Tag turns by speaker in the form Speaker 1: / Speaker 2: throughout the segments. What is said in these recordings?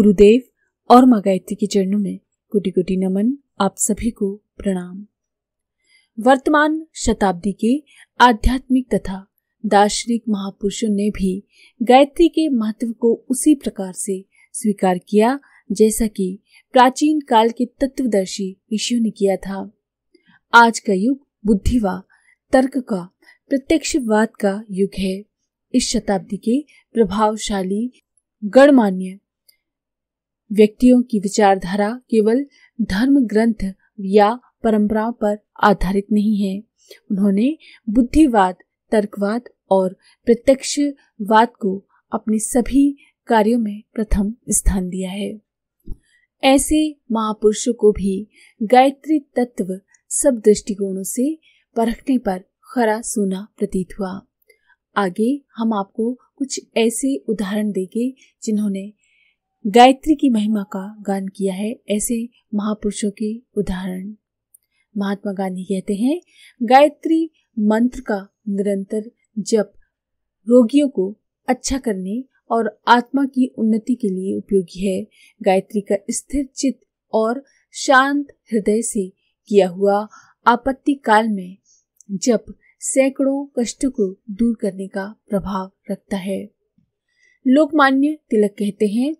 Speaker 1: गुरुदेव और माँ गायत्री के चरणों में कुटी कुटी नमन आप सभी को प्रणाम वर्तमान शताब्दी के आध्यात्मिक तथा दार्शनिक महापुरुषों ने भी गायत्री के महत्व को उसी प्रकार से स्वीकार किया जैसा कि प्राचीन काल के तत्वदर्शी ऋषियों ने किया था आज का युग बुद्धि व तर्क का प्रत्यक्षवाद का युग है इस शताब्दी के प्रभावशाली गणमान्य व्यक्तियों की विचारधारा केवल धर्म ग्रंथ या परंपराओं पर आधारित नहीं है उन्होंने बुद्धिवाद तर्कवाद और प्रत्यक्षवाद को अपने सभी कार्यों में प्रथम स्थान दिया है ऐसे महापुरुषों को भी गायत्री तत्व सब दृष्टिकोणों से परखने पर खरा सोना प्रतीत हुआ आगे हम आपको कुछ ऐसे उदाहरण देंगे जिन्होंने गायत्री की महिमा का गान किया है ऐसे महापुरुषों के उदाहरण महात्मा गांधी कहते हैं गायत्री मंत्र का निरंतर जप रोगियों को अच्छा करने और आत्मा की उन्नति के लिए उपयोगी है गायत्री का स्थिर चित्त और शांत हृदय से किया हुआ आपत्ति काल में जप सैकड़ों कष्ट को दूर करने का प्रभाव रखता है लोकमान्य तिलक कहते हैं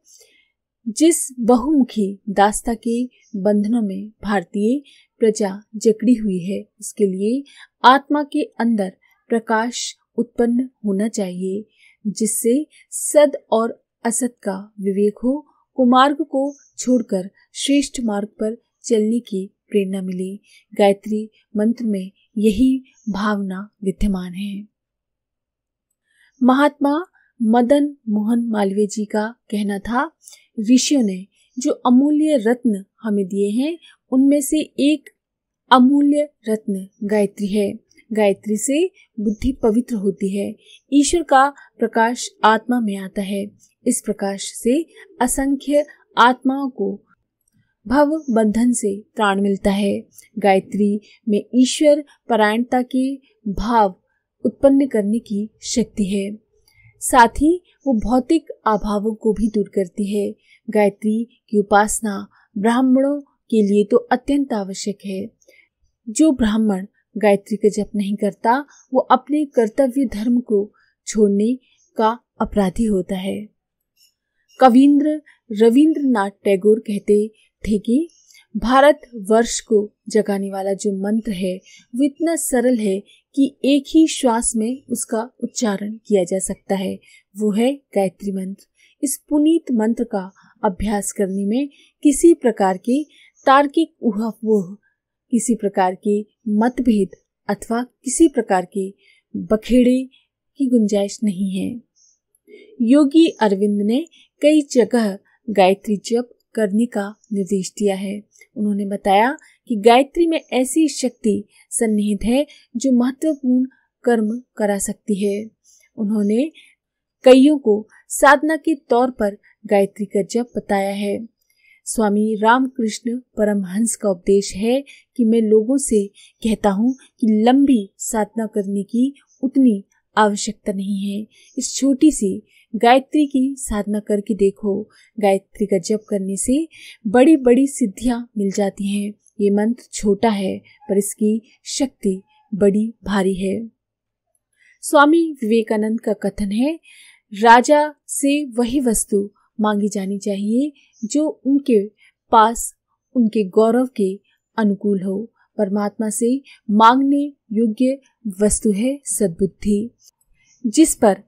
Speaker 1: जिस बहुमुखी दास्ता के बंधनों में भारतीय प्रजा जकड़ी हुई है उसके लिए आत्मा के अंदर प्रकाश उत्पन्न होना चाहिए जिससे सद और असत का विवेक हो कुमार्ग को छोड़कर श्रेष्ठ मार्ग पर चलने की प्रेरणा मिले गायत्री मंत्र में यही भावना विद्यमान है महात्मा मदन मोहन मालवीय जी का कहना था ऋषियों ने जो अमूल्य रत्न हमें दिए हैं उनमें से एक अमूल्य रत्न गायत्री है गायत्री से बुद्धि पवित्र होती है ईश्वर का प्रकाश आत्मा में आता है इस प्रकाश से असंख्य आत्माओं को भव बंधन से प्राण मिलता है गायत्री में ईश्वर परायणता के भाव उत्पन्न करने की शक्ति है साथ ही वो भौतिक अभावों को भी दूर करती है गायत्री की उपासना ब्राह्मणों के लिए तो अत्यंत आवश्यक है जो ब्राह्मण गायत्री का जप नहीं करता वो अपने कर्तव्य धर्म को छोड़ने का अपराधी होता है कविंद्र रविंद्रनाथ टैगोर कहते थे कि भारत वर्ष को जगाने वाला जो मंत्र है वो इतना सरल है कि एक ही श्वास में उसका उच्चारण किया जा सकता है वो है गायत्री मंत्र इस पुनीत मंत्र का अभ्यास करने में किसी प्रकार की तार्किक उहापोह किसी प्रकार की मतभेद अथवा किसी प्रकार की बखेड़े की गुंजाइश नहीं है योगी अरविंद ने कई जगह गायत्री जप करने का निर्देश दिया है उन्होंने बताया कि गायत्री में ऐसी शक्ति सन्निहित है जो महत्वपूर्ण कर्म करा सकती है उन्होंने कईयों को साधना के तौर पर गायत्री का जप बताया है स्वामी रामकृष्ण परमहंस का उपदेश है कि मैं लोगों से कहता हूँ कि लंबी साधना करने की उतनी आवश्यकता नहीं है इस छोटी सी गायत्री की साधना करके देखो गायत्री का जप करने से बड़ी बड़ी सिद्धियाँ मिल जाती हैं ये मंत्र छोटा है पर इसकी शक्ति बड़ी भारी है स्वामी विवेकानंद का कथन है राजा से वही वस्तु मांगी जानी चाहिए जो उनके पास उनके गौरव के अनुकूल हो परमात्मा से मांगने योग्य वस्तु है सद्बुद्धि जिस पर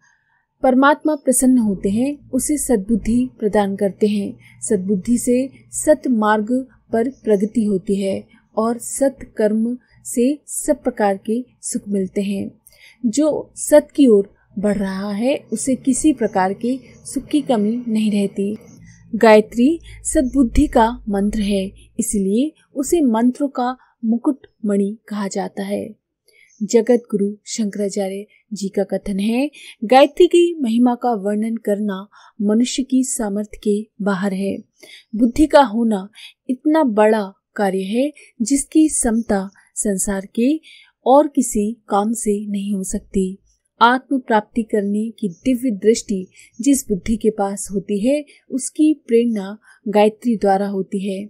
Speaker 1: परमात्मा प्रसन्न होते हैं उसे सद्बुद्धि प्रदान करते हैं सद्बुद्धि से सत मार्ग पर प्रगति होती है और कर्म से सब प्रकार के सुख मिलते हैं जो सत की ओर बढ़ रहा है उसे किसी प्रकार के सुख की कमी नहीं रहती गायत्री सद्बुद्धि का मंत्र है इसलिए उसे मंत्रों का मुकुट मणि कहा जाता है जगत गुरु शंकराचार्य जी का कथन है गायत्री की महिमा का वर्णन करना मनुष्य की सामर्थ्य के बाहर है बुद्धि का होना इतना बड़ा कार्य है जिसकी समता संसार के और किसी काम से नहीं हो सकती आत्म प्राप्ति करने की दिव्य दृष्टि जिस बुद्धि के पास होती है उसकी प्रेरणा गायत्री द्वारा होती है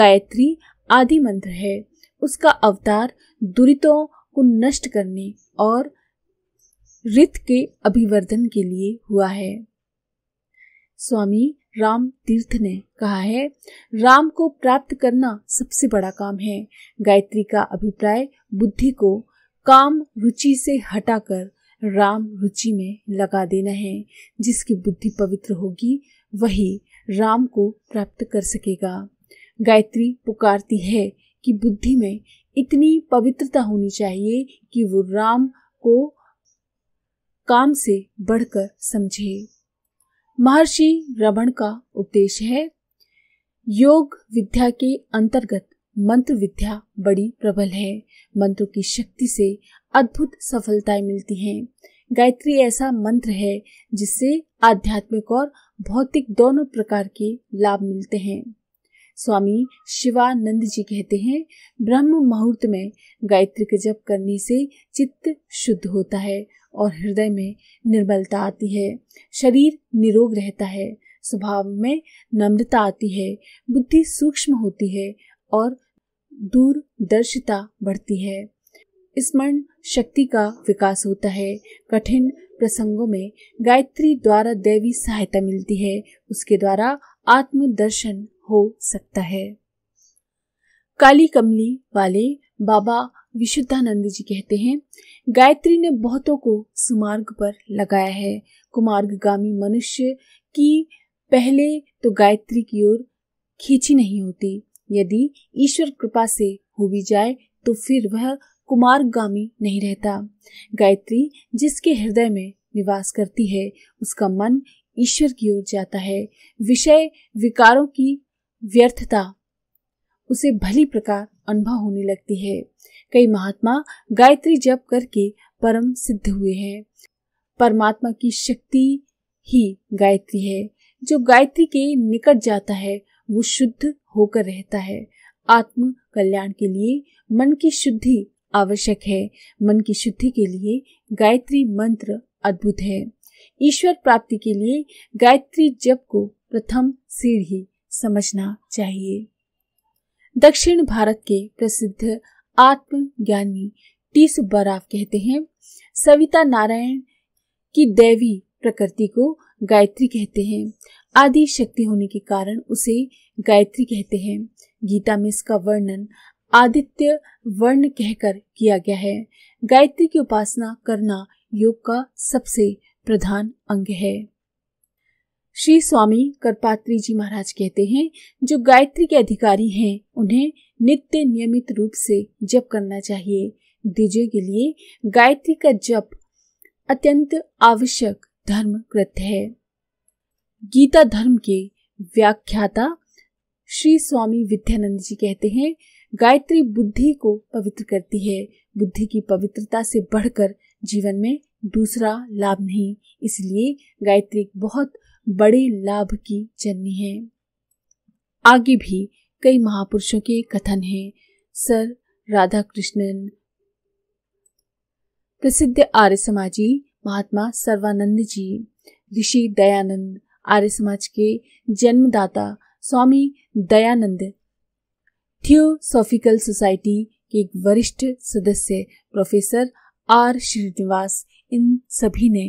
Speaker 1: गायत्री आदि मंत्र है उसका अवतार दुरितों को नष्ट करने और रित के अभिवर्धन के लिए हुआ है स्वामी राम तीर्थ ने कहा है राम को प्राप्त करना सबसे बड़ा काम है गायत्री का अभिप्राय बुद्धि को काम रुचि से हटाकर राम रुचि में लगा देना है जिसकी बुद्धि पवित्र होगी वही राम को प्राप्त कर सकेगा गायत्री पुकारती है कि बुद्धि में इतनी पवित्रता होनी चाहिए कि वो राम को काम से बढ़कर समझे महर्षि रमण का उपदेश है योग विद्या के अंतर्गत मंत्र विद्या बड़ी प्रबल है मंत्रों की शक्ति से अद्भुत सफलताएं मिलती हैं गायत्री ऐसा मंत्र है जिससे आध्यात्मिक और भौतिक दोनों प्रकार के लाभ मिलते हैं स्वामी शिवानंद जी कहते हैं ब्रह्म मुहूर्त में गायत्री का जप करने से चित्त शुद्ध होता है और हृदय में निर्बलता आती है शरीर निरोग रहता है स्वभाव में नम्रता आती है बुद्धि सूक्ष्म होती है और दूरदर्शिता बढ़ती है स्मरण शक्ति का विकास होता है कठिन प्रसंगों में गायत्री द्वारा देवी सहायता मिलती है उसके द्वारा आत्मदर्शन हो सकता है काली कमली वाले बाबा विशुद्धानंद जी कहते हैं गायत्री ने बहुतों को सुमार्ग पर लगाया है कुमार्गामी मनुष्य की पहले तो गायत्री की ओर खींची नहीं होती यदि ईश्वर कृपा से हो भी जाए तो फिर वह कुमार्गामी नहीं रहता गायत्री जिसके हृदय में निवास करती है उसका मन ईश्वर की ओर जाता है विषय विकारों की व्यर्थता उसे भली प्रकार अनुभव होने लगती है कई महात्मा गायत्री जप करके परम सिद्ध हुए हैं परमात्मा की शक्ति ही गायत्री है जो गायत्री के निकट जाता है वो शुद्ध होकर रहता है आत्म कल्याण के लिए मन की शुद्धि आवश्यक है मन की शुद्धि के लिए गायत्री मंत्र अद्भुत है ईश्वर प्राप्ति के लिए गायत्री जप को प्रथम सीढ़ी समझना चाहिए दक्षिण भारत के प्रसिद्ध आत्मज्ञानी टीस बराव कहते हैं सविता नारायण की दैवी प्रकृति को गायत्री कहते हैं आदि शक्ति होने के कारण उसे गायत्री कहते हैं गीता में इसका वर्णन आदित्य वर्ण कहकर किया गया है गायत्री की उपासना करना योग का सबसे प्रधान अंग है श्री स्वामी करपात्री जी महाराज कहते हैं जो गायत्री के अधिकारी हैं उन्हें नित्य नियमित रूप से जप करना चाहिए दिजय के लिए गायत्री का जप अत्यंत आवश्यक धर्म कृत्य है गीता धर्म के व्याख्याता श्री स्वामी विद्यानंद जी कहते हैं गायत्री बुद्धि को पवित्र करती है बुद्धि की पवित्रता से बढ़कर जीवन में दूसरा लाभ नहीं इसलिए गायत्री बहुत बड़े लाभ की जननी है आगे भी कई महापुरुषों के कथन हैं सर राधा कृष्णन प्रसिद्ध आर्य समाजी महात्मा सर्वानंद जी ऋषि दयानंद आर्य समाज के जन्मदाता स्वामी दयानंद थियोसॉफिकल सोसाइटी के एक वरिष्ठ सदस्य प्रोफेसर आर श्रीनिवास इन सभी ने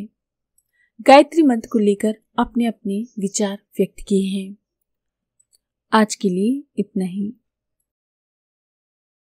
Speaker 1: गायत्री मंत्र को लेकर अपने अपने विचार व्यक्त किए हैं आज के लिए इतना ही